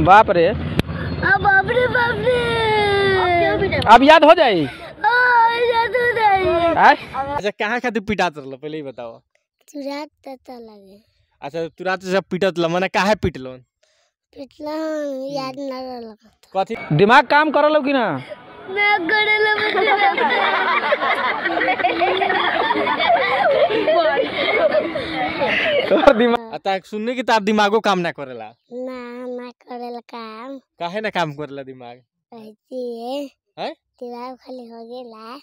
हम्म। बाप रे बाप रे बाप रे अब याद हो जाए अच्छा कहाँ खातिर पिटात रहा पहले ही बताओ तुरात तता लगे अच्छा तुरात जब पिटा पीटत ल मने काहे पीटलो पिटला याद हम्म। ना रह रहल कथि दिमाग काम कर लो कि ना मैं करल दिमाग सुनने की तार दिमागो काम ना करेला ना ना करेला काम काहे ना काम करेला दिमाग कहती है दिमाग खाली हो गेला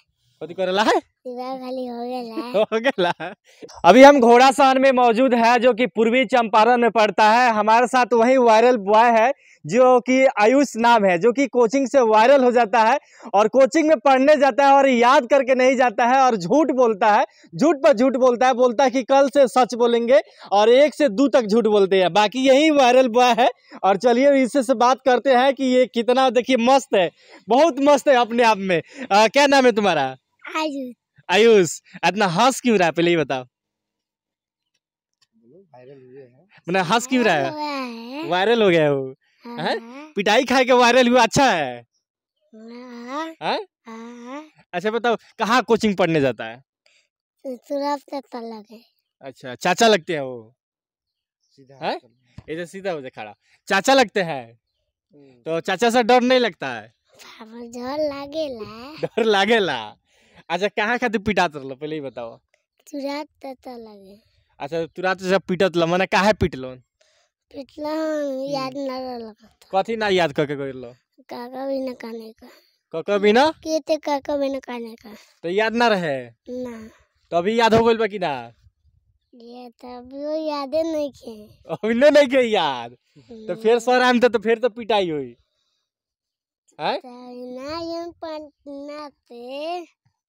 कथी करेला है हो गया अभी हम सहन में मौजूद है जो कि पूर्वी चंपारण में पड़ता है हमारे साथ वही वायरल बॉय है जो कि आयुष नाम है जो कि कोचिंग से वायरल हो जाता है और कोचिंग में पढ़ने जाता है और याद करके नहीं जाता है और झूठ बोलता है झूठ पर झूठ बोलता है बोलता है कि कल से सच बोलेंगे और एक से दो तक झूठ बोलते हैं बाकी यही वायरल बॉय है और चलिए इससे से बात करते हैं कि ये कितना देखिए मस्त है बहुत मस्त है अपने आप में आ, क्या नाम है तुम्हारा आयुष आयुष इतना हंस क्यों रहा है पहले ही बताओ मैंने हंस क्यों रहा है वायरल हो गया वो हाँ, हाँ। पिटाई खा के वायरल हुआ अच्छा है हाँ। अच्छा बताओ कहाँ कोचिंग पढ़ने जाता है अच्छा चाचा लगते हैं वो सीधा इधर सीधा हो जाए खड़ा चाचा लगते हैं हम्म। तो चाचा से डर नहीं लगता है डर लागे ला डर लागे ला अच्छा कहाँ खातिर पिटात रहल पहले ही बताओ तुरात तता लगे अच्छा तुरात जब पिटत ल मने काहे पिटलो पिटला हम्म। याद ना रहल कथी ना याद करके लो काका भी ना काने का काका भी ना ते काका भी ना काने का तो याद ना रहे ना तभी तो याद हो गइल बा कि ना ये तभी वो याद नहीं के अभिलो नहीं के याद तो फिर सर आम तो फिर तो पिटाई हुई हैं ना यंग पन्ना ते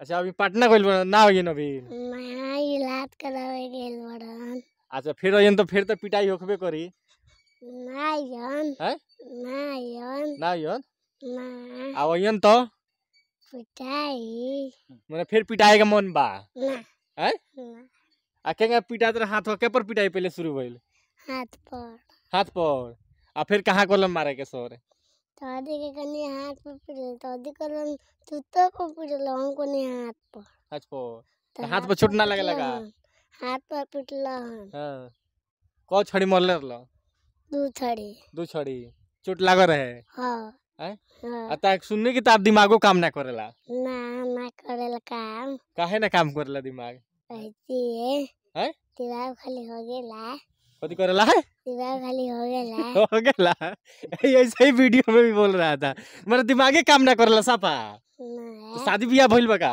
अच्छा अभी पटना गइल बड़न ना होगिन अभी इलाज करावे गेल बड़न अच्छा फिर होइन तो फिर तो पिटाई होखबे करी ना यन हैं ना यन ना यन तो? ना आ होइन तो पिटाई माने फिर पिटाई का मन बा हैं आ केंगे पिटा तर हाथ के पर पिटाई पहले शुरू भइल हाथ पर हाथ पर आ फिर कहां कोलम मारे के सोरे दादी के कने हाथ पर पिरल दादी करन जूता को पिरल हमको ने हाथ पर हाथ पर तो हाथ पर छुटना लगे लगा हाथ पर पिटला हन हां को छड़ी मरले रहल दू छड़ी दू छड़ी चोट लाग रहे हां अता हाँ। सुनने की तार दिमागो काम ना करेला ना ना करेला काम काहे ना काम करेला दिमाग ऐसी है हैं दिमाग खाली हो गेला कथी कर रहा है हो गया ऐसे ही वीडियो में भी बोल रहा था मेरा दिमागे काम ना करला सापा तो शादी बियाह भइल बका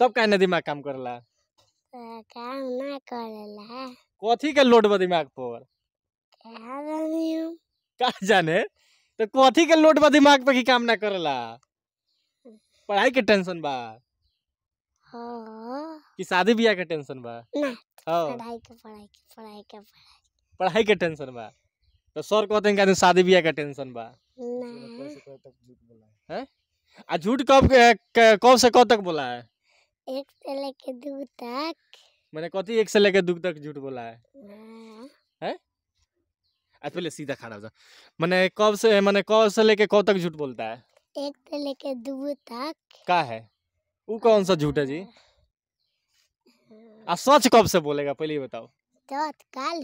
तब काहे ना दिमाग काम करला तो काम ना करला कथी के लोड बा दिमाग पर का जाने तो कथी के लोड बा दिमाग पे की काम ना करला पढ़ाई के टेंशन बा हाँ। कि शादी ब्याह के टेंशन बा हाँ। पढ़ाई के पढ़ाई के पढ़ाई के पढ़ाई के टेंशन बा तो सर कहते हैं कि शादी ब्याह के टेंशन बा ना आ झूठ कब कब से कब तक बोला है एक से लेके दो तक मैंने कथी एक से लेके दो तक झूठ बोला है हाँ। हैं आज पहले सीधा खड़ा हो जा मैंने कब से मैंने कब से लेके कब तक झूठ बोलता है एक से लेके दो तक का है वो कौन सा झूठ है जी हाँ। आप सच कब से बोलेगा पहले बताओ तो काल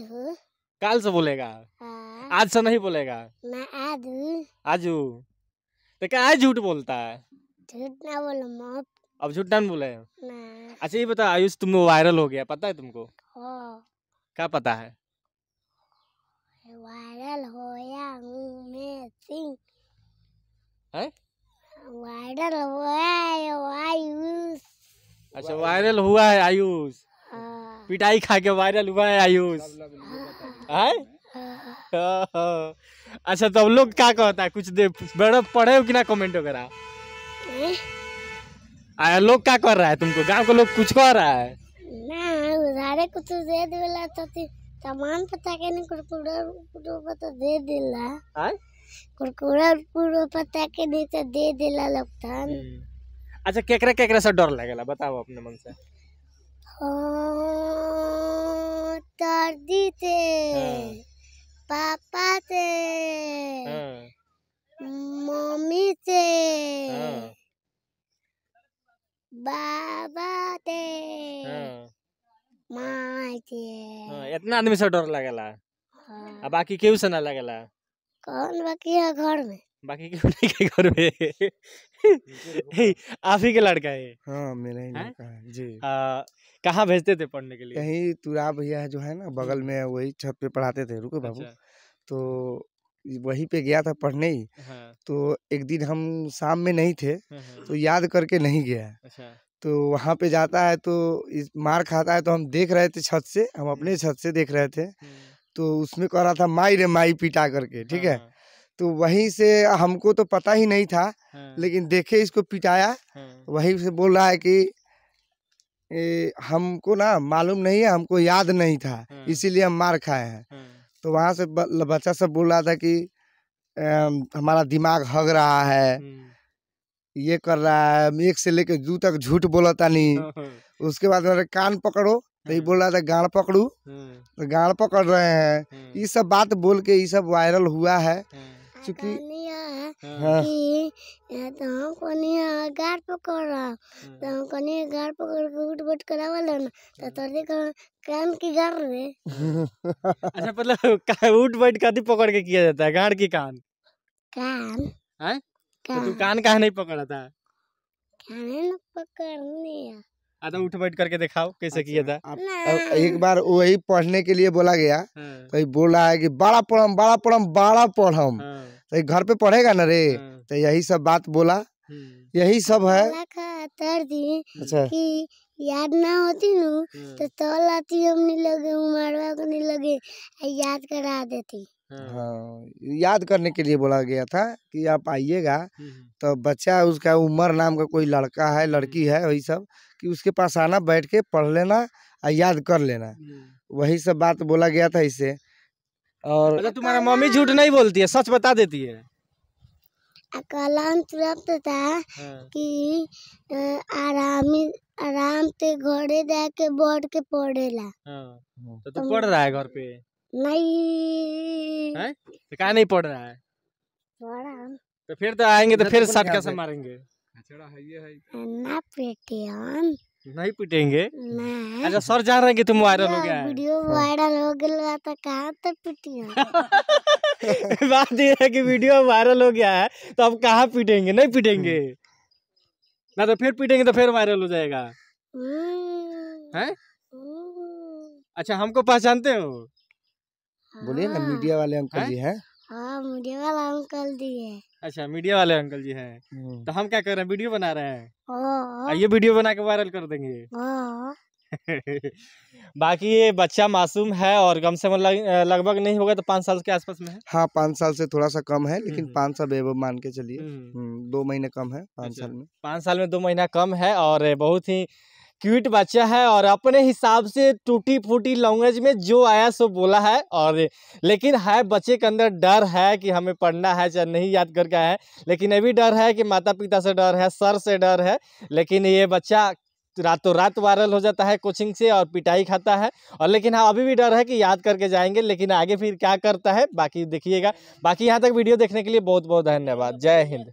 काल से बोलेगा हाँ। आज से नहीं बोलेगा आज तो क्या आज झूठ बोलता है झूठ ना बोलो मौत अब झूठ ना बोले अच्छा ये बता आयुष तुम वायरल हो गया पता है तुमको हाँ। क्या पता है वायरल हो हूँ मैं सिंह है वायरल हुआ अच्छा वायरल हुआ है आयुष हाँ। पिटाई खा के वायरल हुआ है आयुष है हाँ? हाँ। अच्छा तो लोग क्या कहता है कुछ दे बड़ा पढ़े हो कि ना कमेंट वगैरह आया लोग क्या कर रहा है तुमको गांव के लोग कुछ कह रहा है ना कुछ दे दिला तो सामान पता के नहीं कुछ कुछ तो दे दिला तो तो है कुरकुरा पूरा पता के नहीं तो दे देला लोकतान हम्म। अच्छा केकरा केकरा से डर लगेला बताओ अपने मन से हाँ दादी से हाँ। पापा से हाँ। मम्मी से हाँ। बाबा से माँ से इतना आदमी से डर लगेला हाँ। बाकी केहू से ना लगेला कौन बाकी है घर में बाकी के क्यों के घर में आप ही के लड़का है हाँ मेरा ही लड़का है जी कहाँ भेजते थे पढ़ने के लिए कहीं तुरा भैया जो है ना बगल हम्म। में वही छत पे पढ़ाते थे रुको बाबू अच्छा। तो वही पे गया था पढ़ने ही हाँ। तो एक दिन हम शाम में नहीं थे हाँ, हाँ। तो याद करके नहीं गया अच्छा। तो वहाँ पे जाता है तो इस मार खाता है तो हम देख रहे थे छत से हम अपने हम्म। छत से देख रहे थे हम्म। तो उसमें कह रहा था माई रे माई पिटा करके ठीक है हाँ। तो वहीं से हमको तो पता ही नहीं था हाँ। लेकिन देखे इसको पिटाया हाँ। वहीं से बोल रहा है कि ए, हमको ना मालूम नहीं है हमको याद नहीं था इसीलिए हम मार खाए हैं तो वहाँ से बच्चा सब बोल रहा था कि ए, हमारा दिमाग हग रहा है हम्म। ये कर रहा है एक से लेकर जू तक झूठ बोलता नहीं उसके बाद मेरे कान पकड़ो हम्म। हम्म। तो बोल रहा था गाड़ पकड़ू तो गाड़ पकड़ रहे हैं हम्म। ये सब बात बोल के ये सब वायरल हुआ है चूंकि हाँ। कि तो पकड़ तो तो कान की अच्छा मतलब उठ बैठ पकड़ के किया जाता है गाड़ की कान कान तो कान का नहीं पकड़ा था आदम उठ बैठ करके दिखाओ कैसे अच्छा, किया था एक बार वही पढ़ने के लिए बोला गया हाँ। तो बोल रहा है कि बड़ा पढ़म बड़ा पढ़म बड़ा पढ़म हाँ। तो घर पे पढ़ेगा ना रे हाँ। तो यही सब बात बोला हम्म। यही सब है अच्छा याद ना होती नू तो तौल आती हमने लगे उमारवा को नहीं लगे याद करा देती हाँ।, हाँ याद करने के लिए बोला गया था कि आप आइएगा तो बच्चा उसका उमर नाम का कोई लड़का है लड़की है वही सब कि उसके पास आना बैठ के पढ़ लेना और याद कर लेना वही सब बात बोला गया था इसे और अगर मतलब तुम्हारा मम्मी झूठ नहीं बोलती है सच बता देती है कलाम तुरंत था हाँ। कि आरामी आराम से घरे जाके बोर्ड के पढ़ेला हाँ, तो तू तो पढ़ रहा है घर पे नहीं है? तो क्या नहीं पढ़ रहा है तो फिर तो आएंगे तो, तो फिर सट कैसे मारेंगे हाँ, नहीं पिटेंगे अच्छा सर जान रहे तुम वायरल हाँ। हो गया वीडियो वायरल हो गया तो कहाँ तक पिटिया बात ये है कि वीडियो वायरल हो गया है तो अब कहाँ पिटेंगे नहीं पिटेंगे हम्म। ना तो फिर पिटेंगे तो फिर वायरल हो जाएगा हम्म। हैं हम्म। अच्छा हमको पहचानते हो बोलिए ना हाँ। मीडिया वाले अंकल जी हाँ, मीडिया वाला अंकल जी है अच्छा मीडिया वाले अंकल जी हैं हम्म। तो हम क्या कर रहे हैं वीडियो बना रहे हैं ये हाँ। वीडियो बना के वायरल कर देंगे बाकी ये बच्चा मासूम है और कम से कम मतलब, लगभग नहीं होगा तो पाँच साल के आसपास में है हाँ पाँच साल से थोड़ा सा कम है लेकिन हम्म। पाँच साल बेबो मान के चलिए हम्म। दो महीने कम है पाँच अच्छा, साल में पाँच साल में दो महीना कम है और बहुत ही क्यूट बच्चा है और अपने हिसाब से टूटी फूटी लैंग्वेज में जो आया सो बोला है और लेकिन है बच्चे के अंदर डर है कि हमें पढ़ना है चाहे नहीं याद करके आए लेकिन ये भी डर है कि माता पिता से डर है सर से डर है लेकिन ये बच्चा रातों रात वायरल हो जाता है कोचिंग से और पिटाई खाता है और लेकिन हाँ अभी भी डर है कि याद करके जाएंगे लेकिन आगे फिर क्या करता है बाकी देखिएगा बाकी यहाँ तक वीडियो देखने के लिए बहुत बहुत धन्यवाद जय हिंद